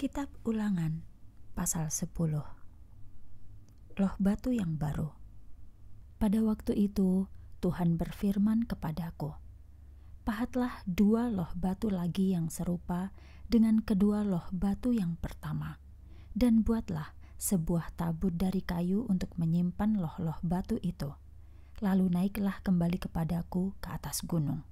Kitab Ulangan pasal 10 Loh batu yang baru Pada waktu itu Tuhan berfirman kepadaku Pahatlah dua loh batu lagi yang serupa dengan kedua loh batu yang pertama dan buatlah sebuah tabut dari kayu untuk menyimpan loh-loh batu itu. Lalu naiklah kembali kepadaku ke atas gunung.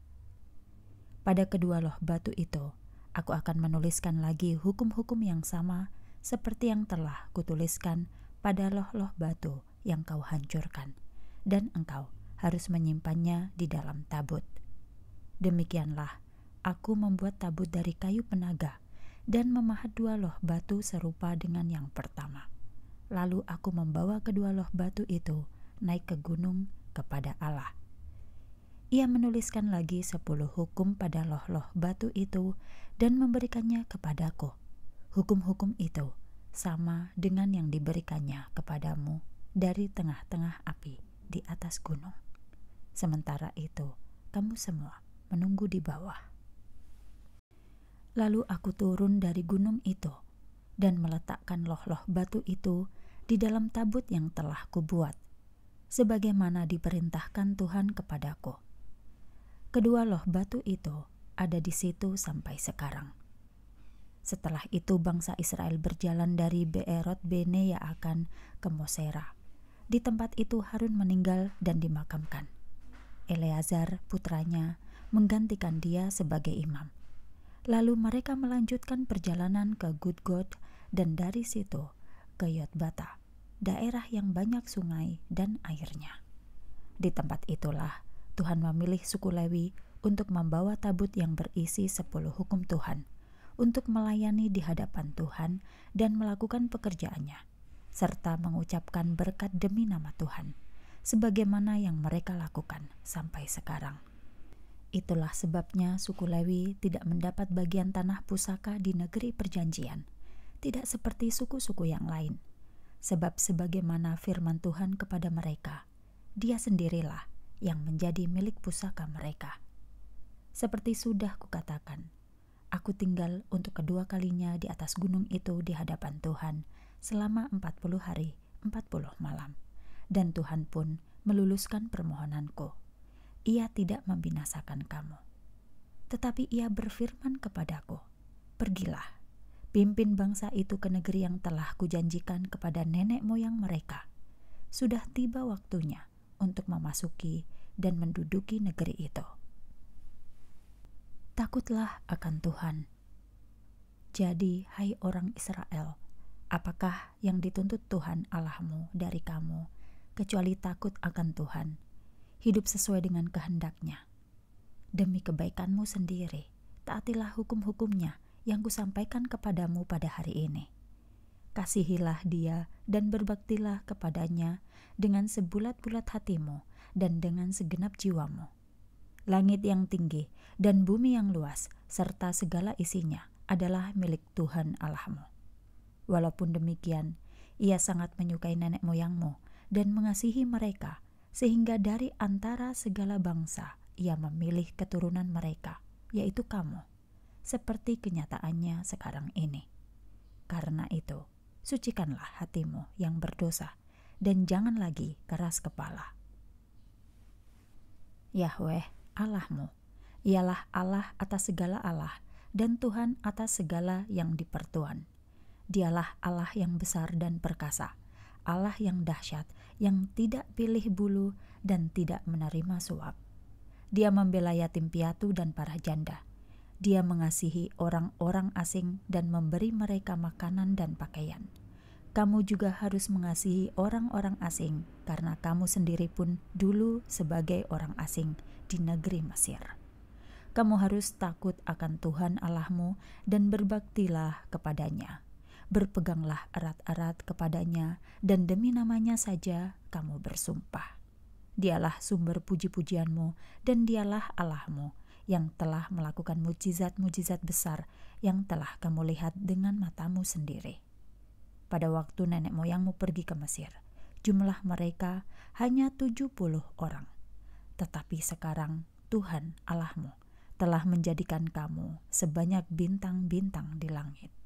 Pada kedua loh batu itu, Aku akan menuliskan lagi hukum-hukum yang sama seperti yang telah kutuliskan pada loh-loh batu yang kau hancurkan, dan engkau harus menyimpannya di dalam tabut. Demikianlah, aku membuat tabut dari kayu penaga dan memahat dua loh batu serupa dengan yang pertama. Lalu aku membawa kedua loh batu itu naik ke gunung kepada Allah ia menuliskan lagi sepuluh hukum pada loh-loh batu itu dan memberikannya kepadaku. Hukum-hukum itu sama dengan yang diberikannya kepadamu dari tengah-tengah api di atas gunung. Sementara itu, kamu semua menunggu di bawah. Lalu aku turun dari gunung itu dan meletakkan loh-loh batu itu di dalam tabut yang telah kubuat, sebagaimana diperintahkan Tuhan kepadaku Kedua loh batu itu ada di situ sampai sekarang. Setelah itu bangsa Israel berjalan dari Beerot Bene akan ke Mosera. Di tempat itu Harun meninggal dan dimakamkan. Eleazar putranya menggantikan dia sebagai imam. Lalu mereka melanjutkan perjalanan ke Gudgod dan dari situ ke Yotbata, daerah yang banyak sungai dan airnya. Di tempat itulah Tuhan memilih suku Lewi untuk membawa tabut yang berisi sepuluh hukum Tuhan, untuk melayani di hadapan Tuhan dan melakukan pekerjaannya, serta mengucapkan berkat demi nama Tuhan, sebagaimana yang mereka lakukan sampai sekarang. Itulah sebabnya suku Lewi tidak mendapat bagian tanah pusaka di negeri perjanjian, tidak seperti suku-suku yang lain. Sebab sebagaimana firman Tuhan kepada mereka, dia sendirilah yang menjadi milik pusaka mereka. Seperti sudah kukatakan, aku tinggal untuk kedua kalinya di atas gunung itu di hadapan Tuhan selama 40 hari, 40 malam. Dan Tuhan pun meluluskan permohonanku. Ia tidak membinasakan kamu. Tetapi ia berfirman kepadaku, Pergilah, pimpin bangsa itu ke negeri yang telah kujanjikan kepada nenek moyang mereka. Sudah tiba waktunya untuk memasuki dan menduduki negeri itu. Takutlah akan Tuhan. Jadi, hai orang Israel, apakah yang dituntut Tuhan Allahmu dari kamu, kecuali takut akan Tuhan, hidup sesuai dengan kehendaknya. Demi kebaikanmu sendiri, taatilah hukum-hukumnya yang kusampaikan kepadamu pada hari ini.' kasihilah dia dan berbaktilah kepadanya dengan sebulat-bulat hatimu dan dengan segenap jiwamu. Langit yang tinggi dan bumi yang luas serta segala isinya adalah milik Tuhan Allahmu. Walaupun demikian, ia sangat menyukai nenek moyangmu dan mengasihi mereka, sehingga dari antara segala bangsa ia memilih keturunan mereka, yaitu kamu, seperti kenyataannya sekarang ini. Karena itu, sucikanlah hatimu yang berdosa, dan jangan lagi keras kepala. Yahweh, Allahmu, ialah Allah atas segala Allah, dan Tuhan atas segala yang dipertuan. Dialah Allah yang besar dan perkasa, Allah yang dahsyat, yang tidak pilih bulu dan tidak menerima suap. Dia membela yatim piatu dan para janda, dia mengasihi orang-orang asing dan memberi mereka makanan dan pakaian. Kamu juga harus mengasihi orang-orang asing, karena kamu sendiri pun dulu sebagai orang asing di negeri Mesir. Kamu harus takut akan Tuhan Allahmu dan berbaktilah kepadanya. Berpeganglah erat-erat kepadanya, dan demi namanya saja kamu bersumpah. Dialah sumber puji-pujianmu, dan dialah Allahmu yang telah melakukan mujizat-mujizat besar yang telah kamu lihat dengan matamu sendiri. Pada waktu nenek moyangmu pergi ke Mesir, jumlah mereka hanya 70 orang. Tetapi sekarang Tuhan Allahmu telah menjadikan kamu sebanyak bintang-bintang di langit.